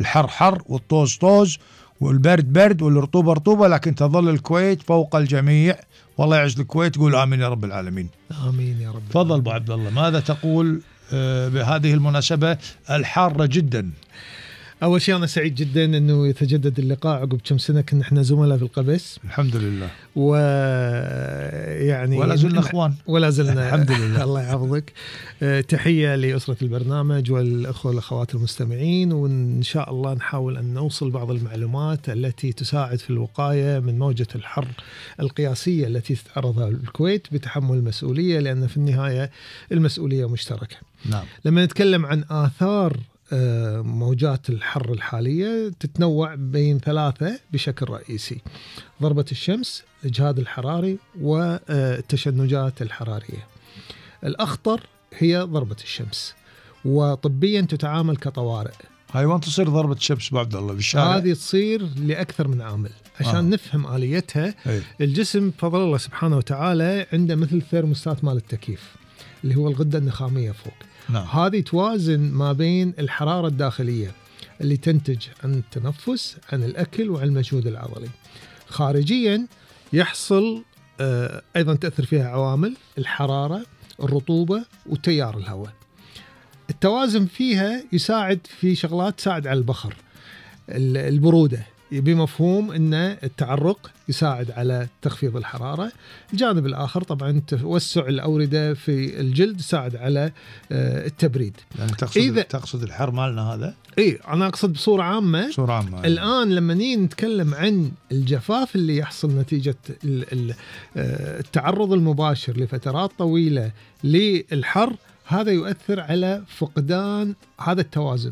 الحر حر والطوز طوز والبرد برد والرطوبة رطوبة لكن تظل الكويت فوق الجميع والله يعز الكويت قول آمين يا رب العالمين آمين يا رب تفضل أبو عبد الله ماذا تقول آه، بهذه المناسبة الحارة جدا اول شيء انا سعيد جدا انه يتجدد اللقاء عقب كم سنه كنا احنا زملاء في القبس الحمد لله و يعني ولا زلنا اخوان ولا زلنا الحمد لله الله يحفظك آه، تحيه لاسره البرنامج والاخوه والاخوات المستمعين وان شاء الله نحاول ان نوصل بعض المعلومات التي تساعد في الوقايه من موجه الحر القياسيه التي تتعرضها الكويت بتحمل المسؤوليه لان في النهايه المسؤوليه مشتركه نعم لما نتكلم عن اثار موجات الحر الحالية تتنوع بين ثلاثة بشكل رئيسي ضربة الشمس الإجهاد الحراري والتشنجات آه، الحرارية الأخطر هي ضربة الشمس وطبيا تتعامل كطوارئ هاي وين تصير ضربة شمس بعد الله بالشارع هذه تصير لأكثر من عامل عشان آه. نفهم آليتها أي. الجسم فضل الله سبحانه وتعالى عنده مثل الثيرموستات مال التكييف اللي هو الغدة النخامية فوق نعم. هذه توازن ما بين الحرارة الداخلية اللي تنتج عن التنفس عن الأكل وعن المجهود العضلي خارجيا يحصل آه، أيضا تأثر فيها عوامل الحرارة الرطوبة وتيار الهواء التوازن فيها يساعد في شغلات تساعد على البخر البرودة بمفهوم ان التعرق يساعد على تخفيض الحراره. الجانب الاخر طبعا توسع الاورده في الجلد يساعد على آه، التبريد. يعني تقصد إذا تقصد الحر مالنا هذا؟ اي انا اقصد بصوره عامه بصوره عامه يعني. الان لما نيجي نتكلم عن الجفاف اللي يحصل نتيجه آه، التعرض المباشر لفترات طويله للحر هذا يؤثر على فقدان هذا التوازن.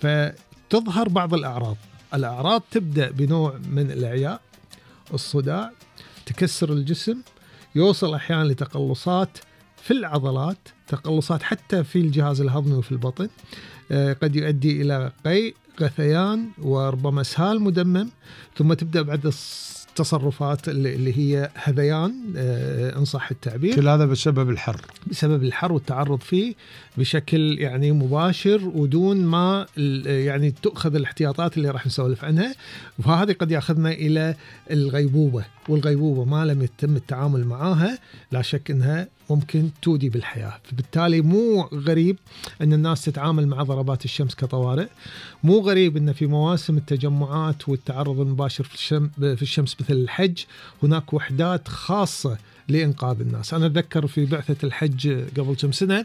فتظهر بعض الاعراض الأعراض تبدأ بنوع من الإعياء الصداع تكسر الجسم يوصل أحيانا لتقلصات في العضلات تقلصات حتى في الجهاز الهضمي وفي البطن آه، قد يؤدي إلى قيء غثيان وربما اسهال مدمم ثم تبدأ بعد تصرفات اللي هي هذيان آه، ان صح التعبير كل هذا بسبب الحر بسبب الحر والتعرض فيه بشكل يعني مباشر ودون ما يعني تؤخذ الاحتياطات اللي راح نسولف عنها فهذه قد ياخذنا الى الغيبوبه والغيبوبه ما لم يتم التعامل معها لا شك انها ممكن تودي بالحياه، فبالتالي مو غريب ان الناس تتعامل مع ضربات الشمس كطوارئ، مو غريب ان في مواسم التجمعات والتعرض المباشر في الشمس, في الشمس بعثه الحج هناك وحدات خاصه لانقاذ الناس، انا اتذكر في بعثه الحج قبل كم سنه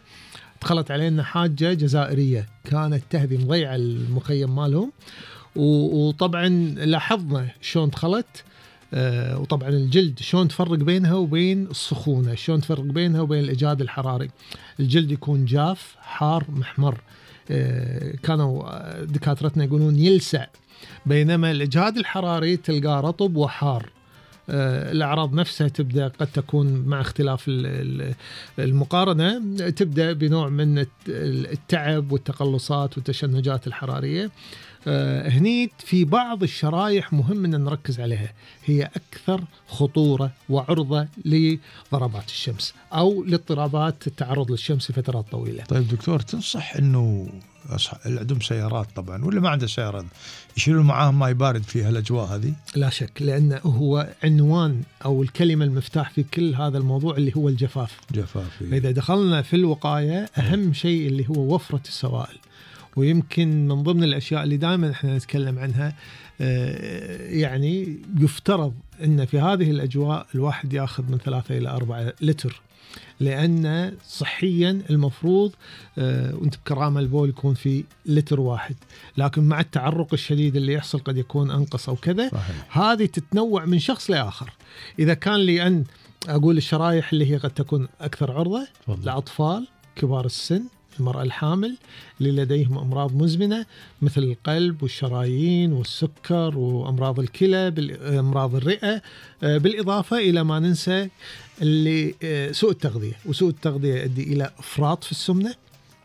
دخلت علينا حاجه جزائريه كانت تهذي مضيعه المخيم مالهم وطبعا لاحظنا شلون دخلت آه، وطبعا الجلد شلون تفرق بينها وبين السخونه، شلون تفرق بينها وبين الاجهاد الحراري. الجلد يكون جاف، حار، محمر. آه، كانوا آه، دكاترتنا يقولون يلسع بينما الاجهاد الحراري تلقاه رطب وحار آه، الاعراض نفسها تبدا قد تكون مع اختلاف المقارنه تبدا بنوع من التعب والتقلصات والتشنجات الحراريه آه، هني في بعض الشرايح مهم ان نركز عليها هي اكثر خطوره وعرضه لضربات الشمس او لاضطرابات التعرض للشمس لفترات طويله. طيب دكتور تنصح انه اللي عندهم سيارات طبعا ولا ما عنده سيارات يشيلون معاهم ماي بارد في هالاجواء هذه؟ لا شك لانه هو عنوان او الكلمه المفتاح في كل هذا الموضوع اللي هو الجفاف. جفاف إيه. اذا دخلنا في الوقايه اهم شيء اللي هو وفره السوائل. ويمكن من ضمن الاشياء اللي دائما احنا نتكلم عنها آه، يعني يفترض ان في هذه الاجواء الواحد ياخذ من ثلاثة الى أربعة لتر لان صحيا المفروض آه، وانت بكرامه البول يكون في لتر واحد لكن مع التعرق الشديد اللي يحصل قد يكون انقص او كذا صحيح. هذه تتنوع من شخص لاخر اذا كان لي ان اقول الشرايح اللي هي قد تكون اكثر عرضه لاطفال كبار السن المرأة الحامل اللي لديهم أمراض مزمنة مثل القلب والشرايين والسكر وأمراض الكلى أمراض الرئة آه، بالإضافة إلى ما ننسى اللي آه، سوء التغذية وسوء التغذية يؤدي إلى إفراط في السمنة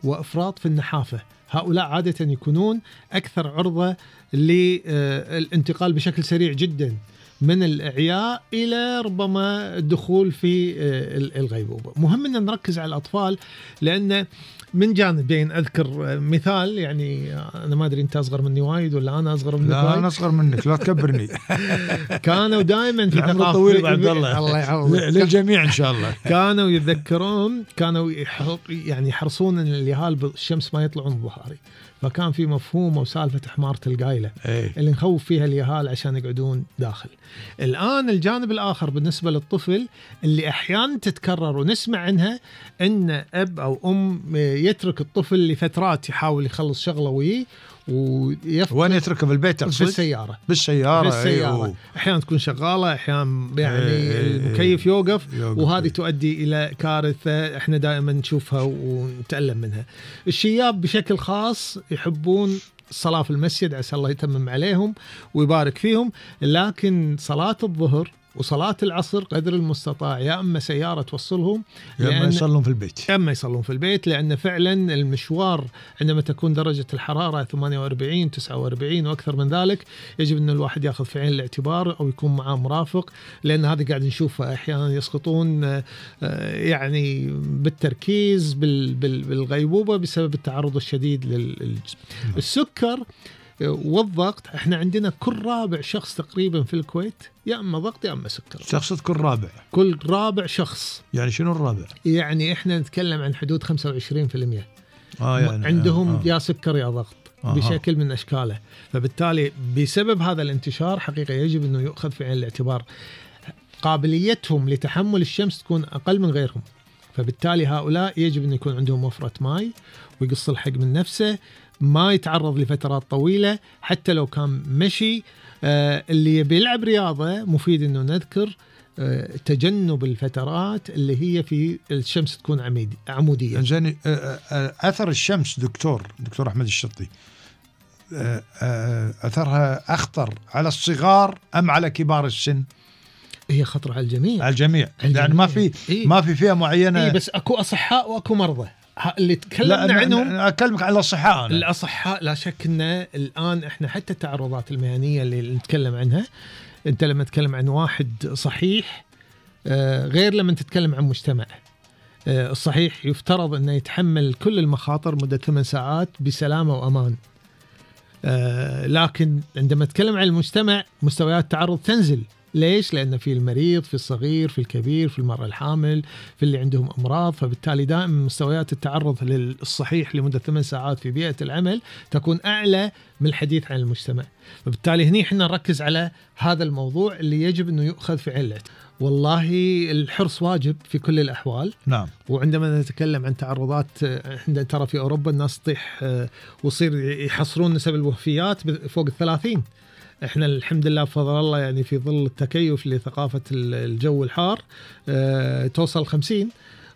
وإفراط في النحافة هؤلاء عادة يكونون أكثر عرضة للانتقال آه، بشكل سريع جداً من الاعياء الى ربما الدخول في الغيبوبه، مهم ان نركز على الاطفال لان من جانبين اذكر مثال يعني انا ما ادري انت اصغر مني وايد ولا انا اصغر منك لا انا اصغر منك لا تكبرني كانوا دائما في ثقافه طويل عبد الله الله يعوضك للجميع ان شاء الله كانوا يتذكرون كانوا يعني يحرصون ان اليهال الشمس ما يطلعون ظهري فكان في مفهوم وسالفه حماره القايله أي. اللي نخوف فيها اليهال عشان يقعدون داخل. الان الجانب الاخر بالنسبه للطفل اللي احيانا تتكرر ونسمع عنها ان اب او ام يترك الطفل لفترات يحاول يخلص شغله ويه ويف... وين يتركه بالبيت تقصد؟ بالسيارة بالسيارة بالسيارة أيوه. أحيانا تكون شغالة أحيانا يعني إيه،, إيه،, ايه المكيف يوقف, يوقف وهذه ايه. تؤدي إلى كارثة احنا دائما نشوفها ونتألم منها الشياب بشكل خاص يحبون الصلاة في المسجد عسى الله يتمم عليهم ويبارك فيهم لكن صلاة الظهر وصلاه العصر قدر المستطاع يا اما سياره توصلهم يا اما يصلون في البيت يا اما يصلون في البيت لان فعلا المشوار عندما تكون درجه الحراره 48 49 واكثر من ذلك يجب ان الواحد ياخذ في عين الاعتبار او يكون معاه مرافق لان هذا قاعد نشوفه احيانا يسقطون آه، يعني بالتركيز بالغيبوبه بسبب التعرض الشديد للسكر والضغط احنا عندنا كل رابع شخص تقريبا في الكويت يا اما ضغط يا اما سكر شخص كل رابع كل رابع شخص يعني شنو الرابع؟ يعني احنا نتكلم عن حدود 25% آه يعني آه، عندهم آه. يا سكر يا ضغط آه،, آه. بشكل من اشكاله فبالتالي بسبب هذا الانتشار حقيقه يجب انه يؤخذ في عين الاعتبار قابليتهم لتحمل الشمس تكون اقل من غيرهم فبالتالي هؤلاء يجب أن يكون عندهم وفرة ماي ويقص الحق من نفسه ما يتعرض لفترات طويلة حتى لو كان مشي آه، اللي يبي يلعب رياضة مفيد أنه نذكر آه، تجنب الفترات اللي هي في الشمس تكون عميد عمودية زين آه، أثر الشمس دكتور دكتور أحمد الشطي أثرها أخطر على الصغار أم على كبار السن؟ هي خطره على الجميع على الجميع, على الجميع. يعني ما في إيه؟ ما في فئه معينه إيه بس اكو اصحاء واكو مرضى اللي تكلمنا عنهم اكلمك على الاصحاء أنا. الاصحاء لا شك ان الان احنا حتى التعرضات المهنيه اللي نتكلم عنها انت لما تتكلم عن واحد صحيح آه، غير لما تتكلم عن مجتمع آه، الصحيح يفترض انه يتحمل كل المخاطر مده ثمان ساعات بسلامه وامان آه، لكن عندما تتكلم عن المجتمع مستويات التعرض تنزل ليش؟ لأن في المريض في الصغير في الكبير في المرأة الحامل في اللي عندهم أمراض فبالتالي دائما مستويات التعرض للصحيح لمدة ثمان ساعات في بيئة العمل تكون أعلى من الحديث عن المجتمع فبالتالي هني احنا نركز على هذا الموضوع اللي يجب أنه يؤخذ في علة والله الحرص واجب في كل الاحوال نعم وعندما نتكلم عن تعرضات آه، احنا ترى في اوروبا الناس تطيح آه، ويصير يحصرون نسب الوفيات فوق ال 30 احنا الحمد لله بفضل الله يعني في ظل التكيف لثقافه الجو الحار اه توصل 50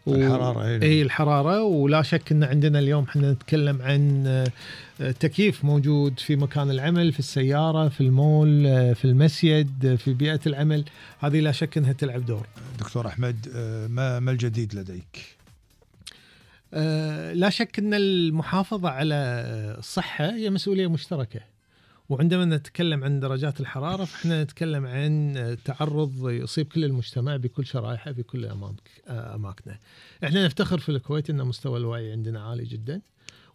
و... الحراره اي إيه، الحراره ولا شك ان عندنا اليوم احنا نتكلم عن آه، تكييف موجود في مكان العمل في السياره في المول آه، في المسجد آه، في بيئه العمل هذه لا شك انها تلعب دور دكتور احمد ما ما الجديد لديك لا شك ان المحافظه على الصحه هي مسؤوليه مشتركه وعندما نتكلم عن درجات الحراره فاحنا نتكلم عن تعرض يصيب كل المجتمع بكل شرائحه في كل اماكن اماكنه. احنا نفتخر في الكويت ان مستوى الوعي عندنا عالي جدا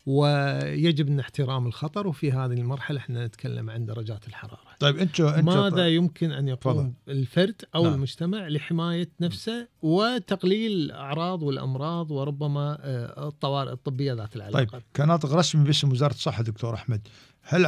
ويجب ان احترام الخطر وفي هذه المرحله احنا نتكلم عن درجات الحراره. طيب انتو, انتو ماذا طيب. يمكن ان يقوم طبعا. الفرد او نعم. المجتمع لحمايه نفسه وتقليل الاعراض والامراض وربما آه، الطوارئ الطبيه ذات العلاقه. طيب كناطق رسمي باسم وزاره الصحه دكتور احمد هل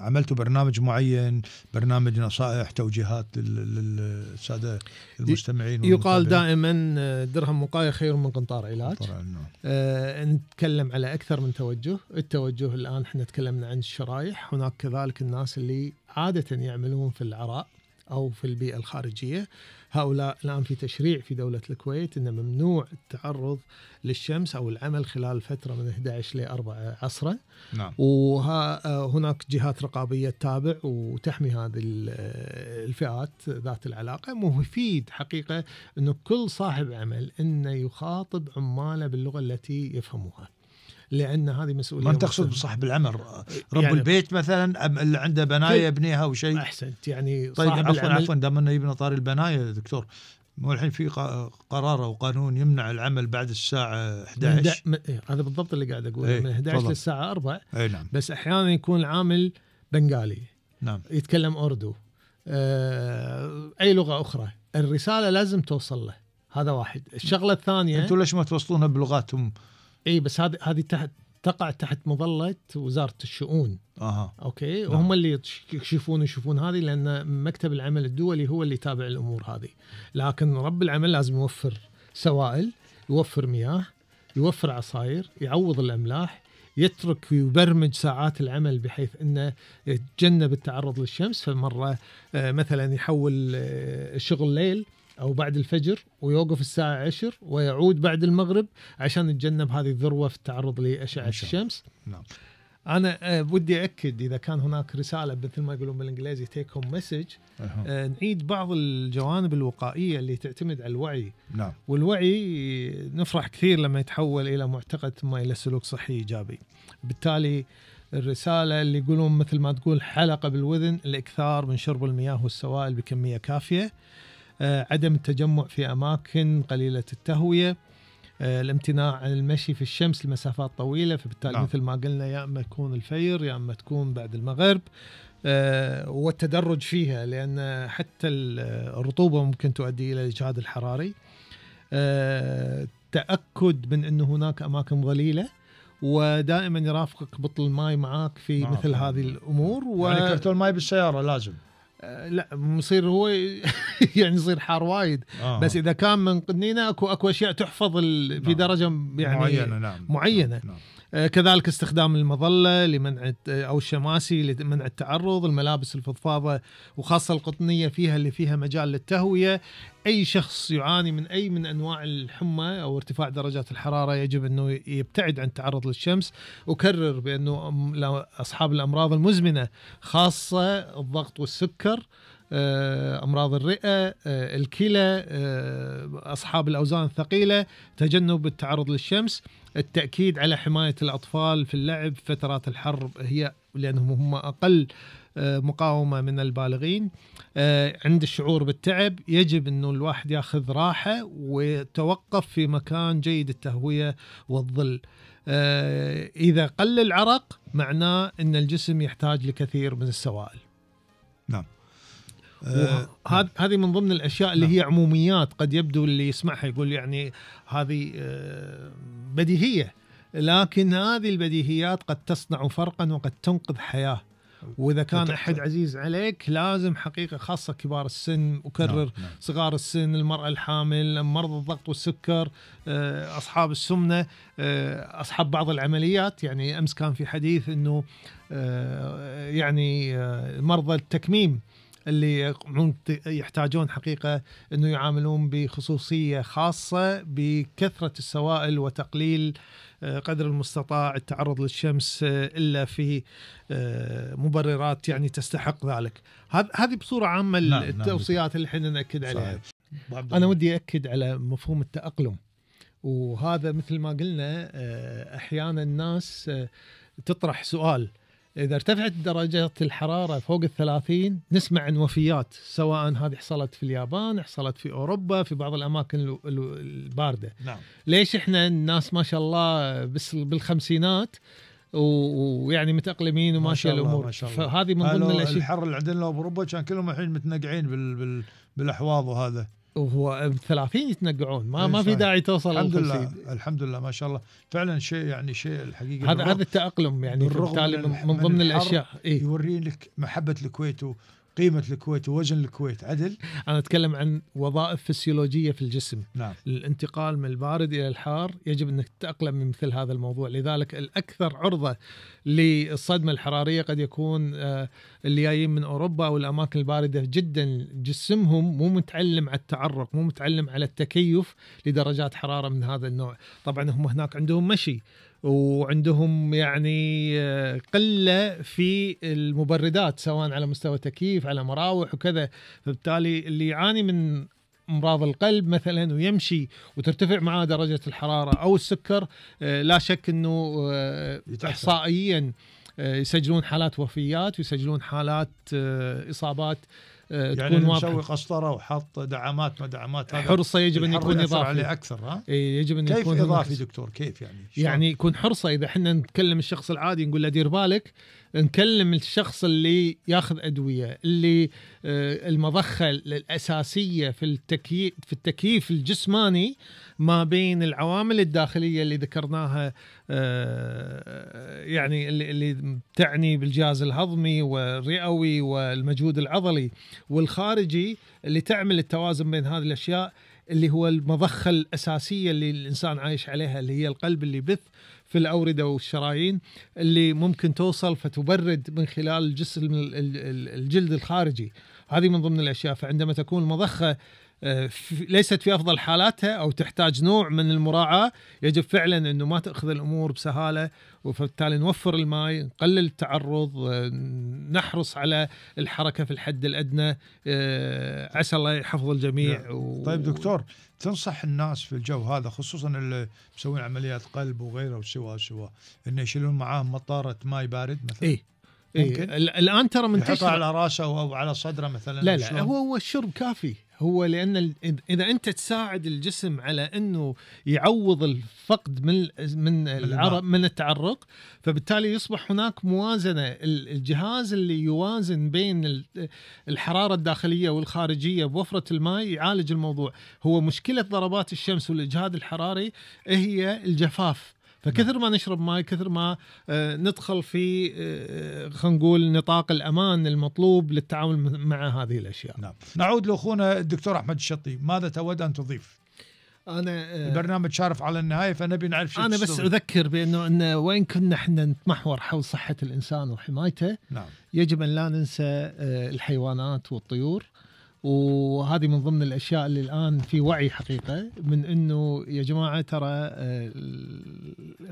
عملتوا برنامج معين برنامج نصائح توجيهات للساده المستمعين يقال دائما آه، درهم وقايه خير من قنطار علاج نعم. آه نتكلم على اكثر من توجه التوجه الان احنا تكلمنا عن الشرايح هناك كذلك الناس اللي عاده يعملون في العراء او في البيئه الخارجيه هؤلاء الآن في تشريع في دولة الكويت انه ممنوع التعرض للشمس أو العمل خلال فترة من 11 ل 4 عصرا نعم. وهناك آه، جهات رقابية تتابع وتحمي هذه آه، الفئات ذات العلاقة مفيد حقيقة أنه كل صاحب عمل أنه يخاطب عماله باللغة التي يفهموها لان هذه مسؤوليه ما تقصد صاحب العمل يعني رب يعني البيت مثلا اللي عنده بنايه يبنيها او شيء احسنت يعني طيب عفوا عفوا دام انه يبنى طاري البنايه دكتور مو الحين في قرار او قانون يمنع العمل بعد الساعه 11 إيه، هذا بالضبط اللي قاعد اقوله إيه، من 11 للساعه 4 اي نعم بس احيانا يكون العامل بنغالي نعم يتكلم اردو آه... اي لغه اخرى الرساله لازم توصل له هذا واحد الشغله الثانيه انتم ليش ما توصلونها بلغاتهم اي بس هذه هذه تحت تقع تحت مظله وزاره الشؤون اها اوكي نعم. وهم اللي يكشفون يشوفون هذه لان مكتب العمل الدولي هو اللي يتابع الامور هذه لكن رب العمل لازم يوفر سوائل يوفر مياه يوفر عصاير يعوض الاملاح يترك ويبرمج ساعات العمل بحيث انه يتجنب التعرض للشمس فمره آه، مثلا يحول آه، شغل ليل أو بعد الفجر ويوقف الساعة 10 ويعود بعد المغرب عشان يتجنب هذه الذروة في التعرض لأشعة الشمس نعم انا آه، ودي اكد اذا كان هناك رساله مثل ما يقولون بالانجليزي تيك هوم مسج نعيد بعض الجوانب الوقائيه اللي تعتمد على الوعي نعم والوعي نفرح كثير لما يتحول الى معتقد ثم الى سلوك صحي ايجابي بالتالي الرساله اللي يقولون مثل ما تقول حلقه بالوذن الاكثار من شرب المياه والسوائل بكميه كافيه آه، عدم التجمع في اماكن قليله التهويه آه، الامتناع عن المشي في الشمس لمسافات طويله فبالتالي نعم. مثل ما قلنا يا اما تكون الفير يا اما تكون بعد المغرب آه، والتدرج فيها لان حتى الرطوبه ممكن تؤدي الى الاجهاد الحراري تاكد من ان هناك اماكن ظليله ودائما يرافقك بطل الماء معاك في نعم. مثل هذه الامور و... يعني كرتون ماي بالسياره لازم آه، لا مصير هو يعني يصير حار وايد آه. بس اذا كان من قنينه اكو اكو اشياء تحفظ في نعم. درجه يعني معينه نعم. معينه نعم. نعم. آه، كذلك استخدام المظله لمنع آه، او الشماسي لمنع التعرض، الملابس الفضفاضه وخاصه القطنيه فيها اللي فيها مجال للتهويه، اي شخص يعاني من اي من انواع الحمى او ارتفاع درجات الحراره يجب انه يبتعد عن التعرض للشمس، اكرر بانه اصحاب الامراض المزمنه خاصه الضغط والسكر آه، امراض الرئه آه، الكلى آه، اصحاب الاوزان الثقيله تجنب التعرض للشمس التاكيد على حمايه الاطفال في اللعب في فترات الحر هي لانهم هم اقل مقاومه من البالغين عند الشعور بالتعب يجب انه الواحد ياخذ راحه ويتوقف في مكان جيد التهويه والظل اذا قل العرق معناه ان الجسم يحتاج لكثير من السوائل نعم آه، هذه من ضمن الاشياء اللي نعم. هي عموميات قد يبدو اللي يسمعها يقول يعني هذه آه، بديهيه لكن هذه البديهيات قد تصنع فرقا وقد تنقذ حياه واذا كان احد عزيز عليك لازم حقيقه خاصه كبار السن اكرر نعم. نعم. صغار السن المراه الحامل مرضى الضغط والسكر آه، اصحاب السمنه اصحاب بعض العمليات يعني امس كان في حديث انه يعني مرضى التكميم اللي يحتاجون حقيقه انه يعاملون بخصوصيه خاصه بكثره السوائل وتقليل آه، قدر المستطاع التعرض للشمس آه، الا في آه، مبررات يعني تستحق ذلك هذه بصوره عامه نعم, نعم، التوصيات اللي احنا ناكد عليها صحيح. انا ودي اكد على مفهوم التاقلم وهذا مثل ما قلنا احيانا الناس تطرح سؤال إذا ارتفعت درجة الحرارة فوق الثلاثين نسمع عن وفيات سواء هذه حصلت في اليابان حصلت في أوروبا في بعض الأماكن الباردة نعم. ليش إحنا الناس ما شاء الله بس بالخمسينات ويعني متاقلمين وماشيه الامور ما شاء الله فهذه من ضمن الاشياء الحر اللي عندنا أوروبا كان كلهم الحين متنقعين بال... بال... بالاحواض وهذا وهو ب 30 يتنقعون ما ما في إيه، داعي توصل الحمد لله الحمد لله ما شاء الله فعلا شيء يعني شيء الحقيقه هذا هذا التأقلم يعني بالرغم من, من ضمن الاشياء إيه؟ يوري لك محبه الكويت قيمه الكويت ووزن الكويت عدل انا اتكلم عن وظائف فسيولوجيه في الجسم نعم. الانتقال من البارد الى الحار يجب انك تتاقلم من مثل هذا الموضوع لذلك الاكثر عرضه للصدمه الحراريه قد يكون آه، اللي جايين من اوروبا او الاماكن البارده جدا جسمهم مو متعلم على التعرق مو متعلم على التكيف لدرجات حراره من هذا النوع طبعا هم هناك عندهم مشي وعندهم يعني آه، قله في المبردات سواء على مستوى تكييف على مراوح وكذا فبالتالي اللي يعاني من امراض القلب مثلا ويمشي وترتفع معاه درجه الحراره او السكر آه، لا شك انه آه، احصائيا يسجلون حالات وفيات ويسجلون حالات اصابات آه، يعني تكون يعني المشوق قسطره وحط دعامات ما دعامات هذا حرصه يجب ان يكون اضافي عليه اكثر ها؟ إيه، يجب ان كيف يكون اضافي دكتور كيف يعني؟ يعني يكون حرصه اذا احنا نتكلم الشخص العادي نقول له دير بالك نكلم الشخص اللي ياخذ ادويه اللي آه، المضخه الاساسيه في التكييف في التكييف الجسماني ما بين العوامل الداخليه اللي ذكرناها آه، يعني اللي تعني بالجهاز الهضمي والرئوي والمجهود العضلي والخارجي اللي تعمل التوازن بين هذه الاشياء اللي هو المضخه الاساسيه اللي الانسان عايش عليها اللي هي القلب اللي يبث في الاورده والشرايين اللي ممكن توصل فتبرد من خلال الجسم الجلد الخارجي هذه من ضمن الاشياء فعندما تكون المضخه آه، ليست في افضل حالاتها او تحتاج نوع من المراعاه يجب فعلا انه ما تاخذ الامور بسهاله وبالتالي نوفر الماي نقلل التعرض آه، نحرص على الحركه في الحد الادنى آه، عسى الله يحفظ الجميع نعم. و... طيب دكتور تنصح الناس في الجو هذا خصوصا اللي مسوين عمليات قلب وغيره وسوا سوا انه يشيلون معاهم مطاره ماي بارد مثلا إيه؟ إيه الان ترى منتشر على راسه او على صدره مثلا لا لا هو هو الشرب كافي هو لان اذا انت تساعد الجسم على انه يعوض الفقد من من العرق من التعرق فبالتالي يصبح هناك موازنه الجهاز اللي يوازن بين الحراره الداخليه والخارجيه بوفره الماء يعالج الموضوع هو مشكله ضربات الشمس والاجهاد الحراري هي الجفاف فكثر ما نشرب ماء كثر ما آه، ندخل في آه، آه، خلينا نقول نطاق الامان المطلوب للتعامل مع هذه الاشياء نعم. نعود لاخونا الدكتور احمد الشطي ماذا تود ان تضيف انا البرنامج شارف على النهايه فنبي نعرف شو انا بس تستغل. اذكر بانه ان وين كنا احنا نتمحور حول صحه الانسان وحمايته نعم. يجب ان لا ننسى الحيوانات والطيور وهذه من ضمن الاشياء اللي الان في وعي حقيقه من انه يا جماعه ترى آه،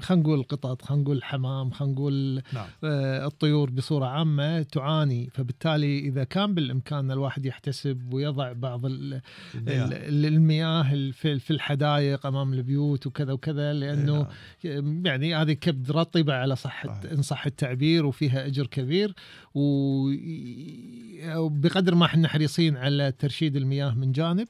خلينا نقول القطط خلينا نقول الحمام خلينا نقول نعم. آه، الطيور بصوره عامه تعاني فبالتالي اذا كان بالامكان الواحد يحتسب ويضع بعض المياه المياه في الحدائق امام البيوت وكذا وكذا لانه إيه، نعم. يعني هذه كبد رطبه على صحه ان صح التعبير وفيها اجر كبير وبقدر ما احنا حريصين على على ترشيد المياه من جانب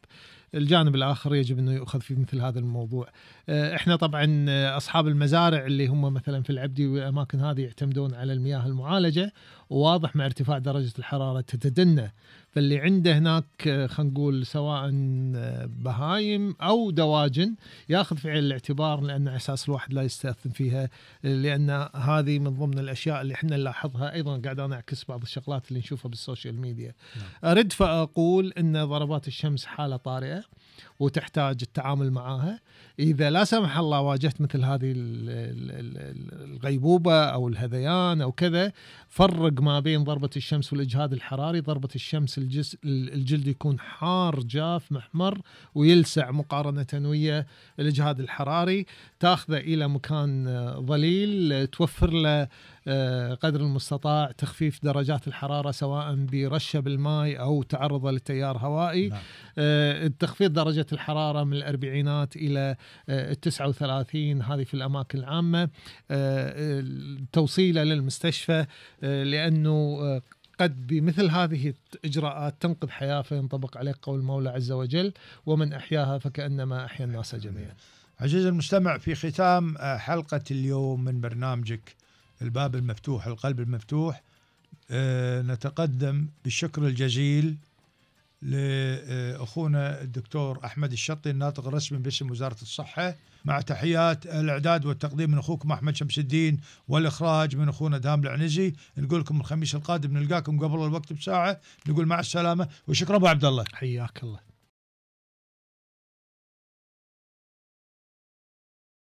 الجانب الاخر يجب انه يؤخذ في مثل هذا الموضوع آه، احنا طبعا آه، اصحاب المزارع اللي هم مثلا في العبدي والاماكن هذه يعتمدون على المياه المعالجه وواضح مع ارتفاع درجة الحرارة تتدنى فاللي عنده هناك آه، خلينا نقول سواء آه، بهايم أو دواجن ياخذ في عين الاعتبار لأن أساس الواحد لا يستأثم فيها لأن هذه من ضمن الأشياء اللي احنا نلاحظها أيضا قاعد أنا أعكس بعض الشغلات اللي نشوفها بالسوشيال ميديا نعم. أرد فأقول أن ضربات الشمس حالة طارئة وتحتاج التعامل معاها اذا لا سمح الله واجهت مثل هذه الغيبوبه او الهذيان او كذا فرق ما بين ضربه الشمس والاجهاد الحراري ضربه الشمس الجس الجلد يكون حار جاف محمر ويلسع مقارنه ويا الاجهاد الحراري تاخذه الى مكان آه، ظليل آه، توفر له آه، قدر المستطاع تخفيف درجات الحراره سواء برشه بالماء او تعرضه لتيار هوائي نعم. آه، تخفيض درجه الحراره من الاربعينات الى آه، التسعة وثلاثين هذه في الاماكن العامه توصيله للمستشفى لانه قد بمثل هذه الإجراءات تنقذ حياة فينطبق عليه قول المولى عز وجل ومن أحياها فكأنما أحيا الناس جميعا عزيزي المستمع في ختام حلقة اليوم من برنامجك الباب المفتوح القلب المفتوح آه، نتقدم بالشكر الجزيل لأخونا الدكتور أحمد الشطي الناطق الرسمي باسم وزارة الصحة مع تحيات الإعداد والتقديم من أخوكم أحمد شمس الدين والإخراج من أخونا دهام العنزي نقول لكم الخميس القادم نلقاكم قبل الوقت بساعة نقول مع السلامة وشكرا أبو عبد الله حياك الله